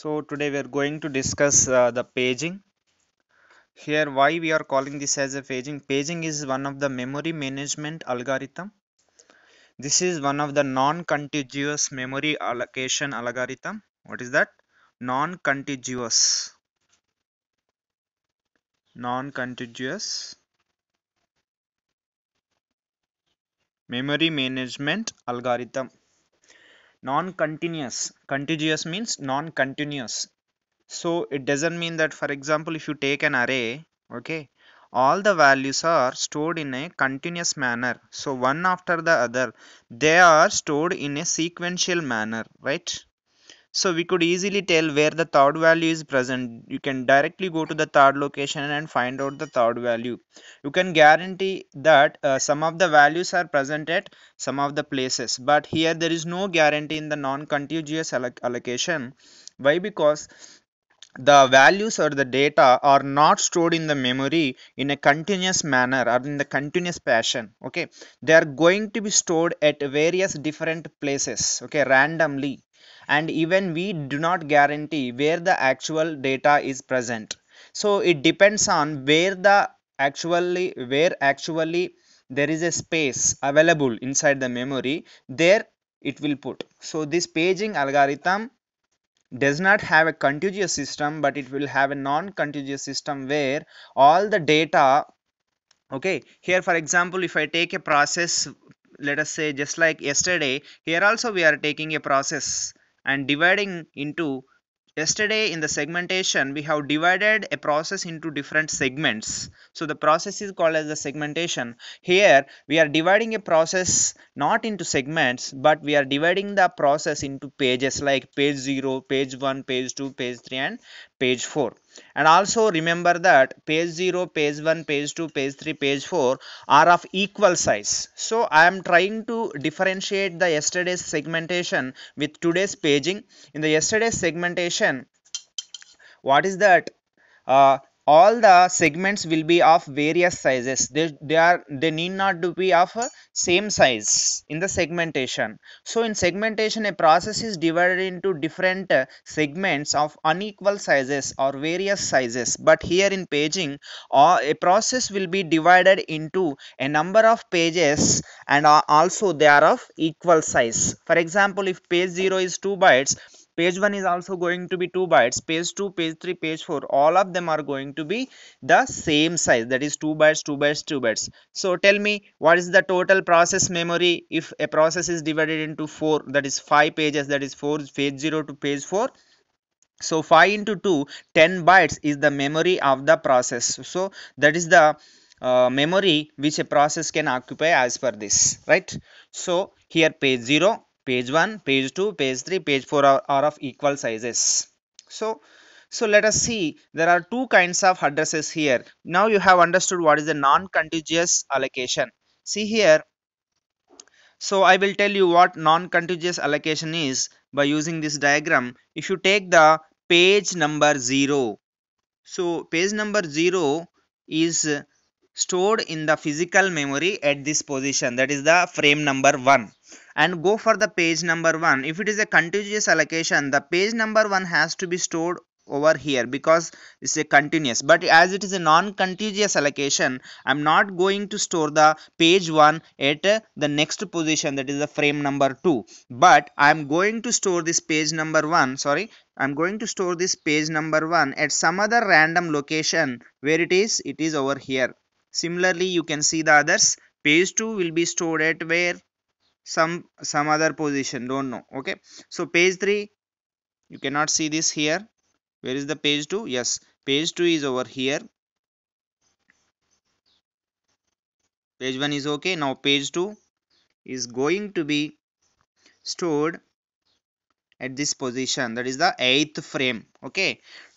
so today we are going to discuss uh, the paging here why we are calling this as a paging paging is one of the memory management algorithm this is one of the non-contiguous memory allocation algorithm what is that non-contiguous non-contiguous memory management algorithm non-continuous contiguous means non-continuous so it doesn't mean that for example if you take an array okay all the values are stored in a continuous manner so one after the other they are stored in a sequential manner right so we could easily tell where the third value is present you can directly go to the third location and find out the third value you can guarantee that uh, some of the values are present at some of the places but here there is no guarantee in the non-contiguous alloc allocation why because the values or the data are not stored in the memory in a continuous manner or in the continuous fashion okay they are going to be stored at various different places okay randomly and even we do not guarantee where the actual data is present so it depends on where the actually where actually there is a space available inside the memory there it will put so this paging algorithm does not have a contiguous system but it will have a non-contiguous system where all the data okay here for example if i take a process let us say just like yesterday here also we are taking a process and dividing into yesterday in the segmentation we have divided a process into different segments so the process is called as the segmentation here we are dividing a process not into segments but we are dividing the process into pages like page 0 page 1 page 2 page 3 and page 4 and also remember that page 0 page 1 page 2 page 3 page 4 are of equal size so i am trying to differentiate the yesterday's segmentation with today's paging in the yesterday's segmentation question what is that uh, all the segments will be of various sizes they, they are they need not to be of uh, same size in the segmentation so in segmentation a process is divided into different uh, segments of unequal sizes or various sizes but here in paging uh, a process will be divided into a number of pages and uh, also they are of equal size for example if page 0 is 2 bytes page 1 is also going to be 2 bytes page 2 page 3 page 4 all of them are going to be the same size that is 2 bytes 2 bytes 2 bytes so tell me what is the total process memory if a process is divided into 4 that is 5 pages that is 4 page 0 to page 4 so 5 into 2 10 bytes is the memory of the process so that is the uh, memory which a process can occupy as per this right so here page 0 page 1 page 2 page 3 page 4 are, are of equal sizes so so let us see there are two kinds of addresses here now you have understood what is the non-contiguous allocation see here so i will tell you what non-contiguous allocation is by using this diagram if you take the page number 0 so page number 0 is stored in the physical memory at this position that is the frame number 1 and go for the page number 1 if it is a contiguous allocation the page number 1 has to be stored over here because it's a continuous but as it is a non-contiguous allocation I'm not going to store the page 1 at the next position that is the frame number 2 but I'm going to store this page number 1 sorry I'm going to store this page number 1 at some other random location where it is it is over here similarly you can see the others page 2 will be stored at where some some other position don't know okay so page 3 you cannot see this here where is the page 2 yes page 2 is over here page 1 is okay now page 2 is going to be stored at this position that is the eighth frame okay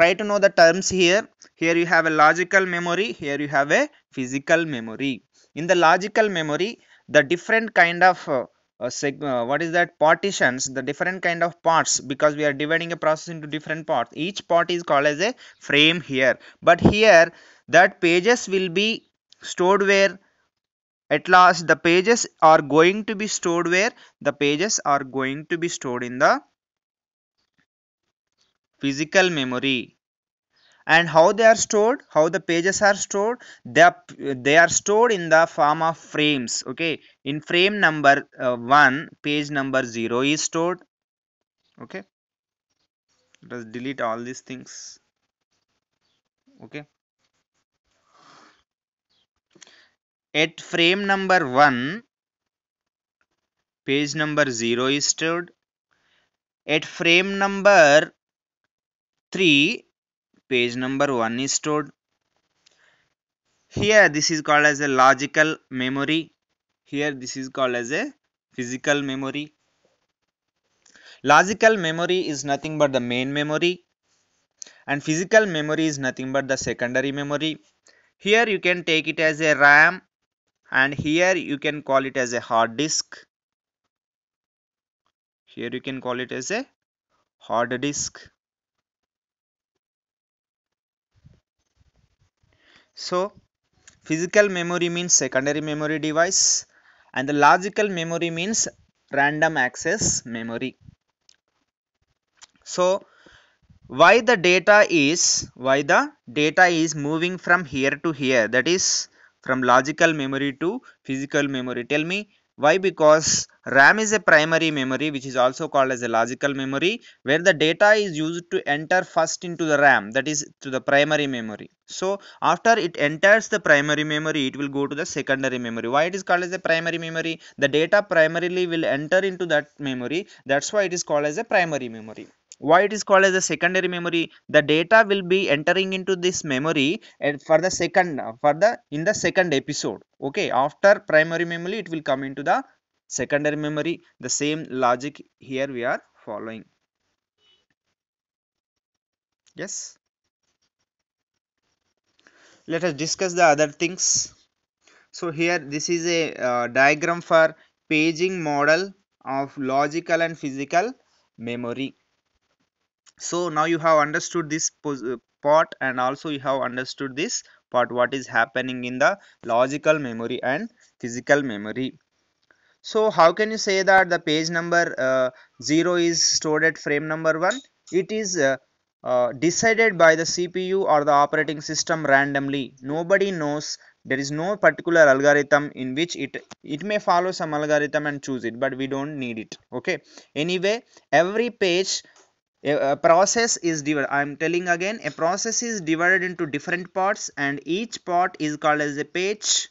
try to know the terms here here you have a logical memory here you have a physical memory in the logical memory the different kind of uh, uh, what is that partitions the different kind of parts because we are dividing a process into different parts each part is called as a frame here but here that pages will be stored where at last the pages are going to be stored where the pages are going to be stored in the physical memory and how they are stored how the pages are stored they are, they are stored in the form of frames okay in frame number uh, 1 page number 0 is stored okay let us delete all these things okay at frame number 1 page number 0 is stored at frame number 3 page number 1 is stored here this is called as a logical memory here this is called as a physical memory logical memory is nothing but the main memory and physical memory is nothing but the secondary memory here you can take it as a ram and here you can call it as a hard disk here you can call it as a hard disk so physical memory means secondary memory device and the logical memory means random access memory so why the data is why the data is moving from here to here that is from logical memory to physical memory tell me why? Because RAM is a primary memory which is also called as a logical memory where the data is used to enter first into the RAM that is to the primary memory. So after it enters the primary memory it will go to the secondary memory. Why it is called as a primary memory? The data primarily will enter into that memory that's why it is called as a primary memory why it is called as a secondary memory the data will be entering into this memory and eh, for the second uh, for the in the second episode okay after primary memory it will come into the secondary memory the same logic here we are following yes let us discuss the other things so here this is a uh, diagram for paging model of logical and physical memory so now you have understood this uh, part and also you have understood this part what is happening in the logical memory and physical memory so how can you say that the page number uh, 0 is stored at frame number 1 it is uh, uh, decided by the CPU or the operating system randomly nobody knows there is no particular algorithm in which it it may follow some algorithm and choose it but we don't need it okay anyway every page a, process is divided i'm telling again a process is divided into different parts and each part is called as a page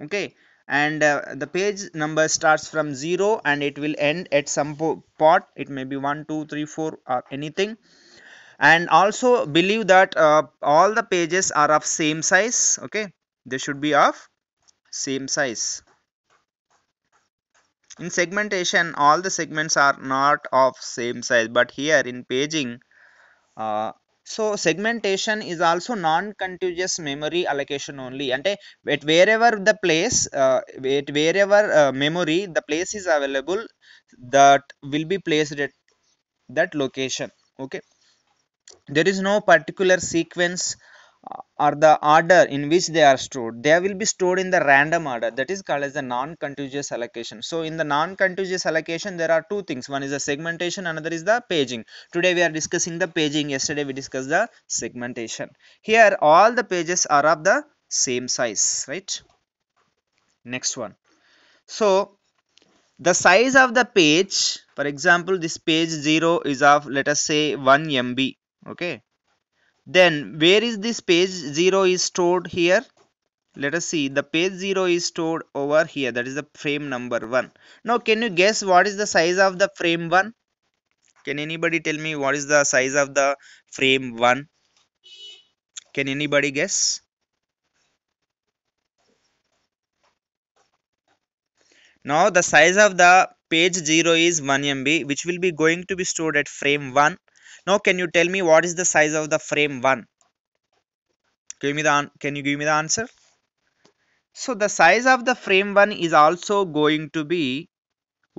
okay and uh, the page number starts from 0 and it will end at some part it may be one, two, three, four, or anything and also believe that uh, all the pages are of same size okay they should be of same size in segmentation all the segments are not of same size but here in paging uh, so segmentation is also non-contiguous memory allocation only and at wherever the place uh, at wherever uh, memory the place is available that will be placed at that location okay there is no particular sequence or the order in which they are stored they will be stored in the random order that is called as the non-contiguous allocation so in the non-contiguous allocation there are two things one is the segmentation another is the paging today we are discussing the paging yesterday we discussed the segmentation here all the pages are of the same size right next one so the size of the page for example this page 0 is of let us say 1 MB okay then where is this page 0 is stored here let us see the page 0 is stored over here that is the frame number 1 now can you guess what is the size of the frame 1 can anybody tell me what is the size of the frame 1 can anybody guess now the size of the page 0 is 1 MB which will be going to be stored at frame 1 now can you tell me what is the size of the frame 1 give me the can you give me the answer so the size of the frame 1 is also going to be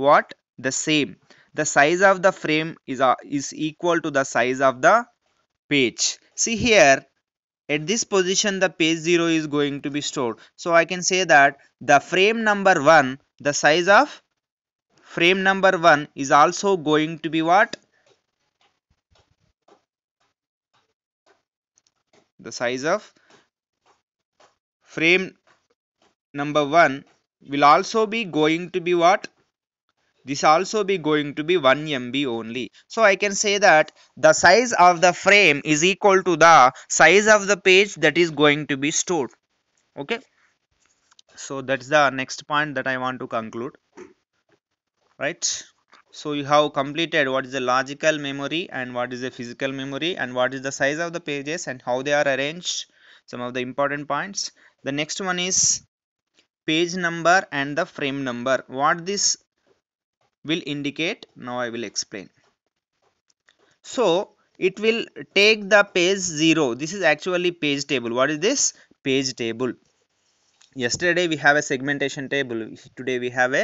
what the same the size of the frame is uh, is equal to the size of the page see here at this position the page 0 is going to be stored so i can say that the frame number 1 the size of frame number 1 is also going to be what the size of frame number 1 will also be going to be what this also be going to be 1 MB only. So I can say that the size of the frame is equal to the size of the page that is going to be stored. Okay. So that's the next point that I want to conclude. Right so you have completed what is the logical memory and what is the physical memory and what is the size of the pages and how they are arranged some of the important points the next one is page number and the frame number what this will indicate now I will explain so it will take the page 0 this is actually page table what is this page table yesterday we have a segmentation table today we have a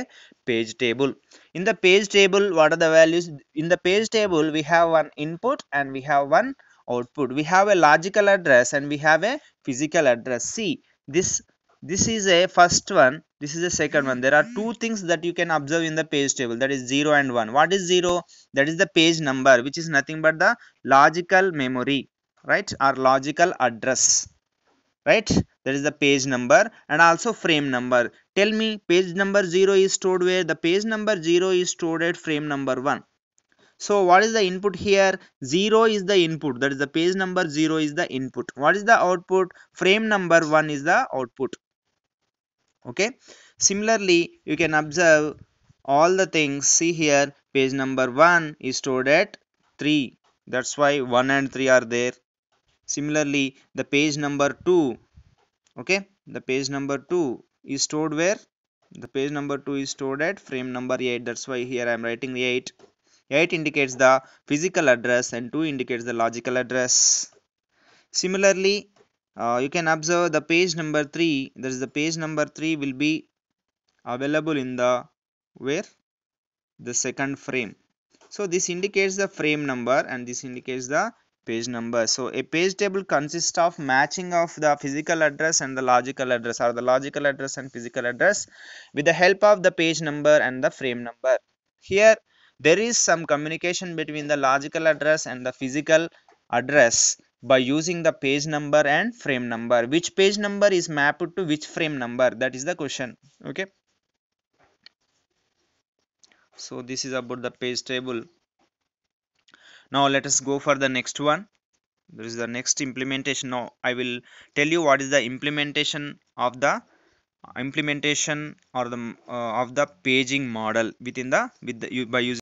page table in the page table what are the values in the page table we have one input and we have one output we have a logical address and we have a physical address see this this is a first one this is a second one there are two things that you can observe in the page table that is 0 and 1 what is 0 that is the page number which is nothing but the logical memory right or logical address right that is the page number and also frame number tell me page number 0 is stored where the page number 0 is stored at frame number 1 so what is the input here 0 is the input that is the page number 0 is the input what is the output frame number 1 is the output okay similarly you can observe all the things see here page number 1 is stored at 3 that's why 1 and 3 are there similarly the page number 2 okay the page number 2 is stored where the page number 2 is stored at frame number 8 that's why here i am writing 8 8 indicates the physical address and 2 indicates the logical address similarly uh, you can observe the page number 3 that is the page number 3 will be available in the where the second frame so this indicates the frame number and this indicates the page number so a page table consists of matching of the physical address and the logical address or the logical address and physical address with the help of the page number and the frame number here there is some communication between the logical address and the physical address by using the page number and frame number which page number is mapped to which frame number that is the question okay so this is about the page table now let us go for the next one there is the next implementation now i will tell you what is the implementation of the implementation or the uh, of the paging model within the with the by using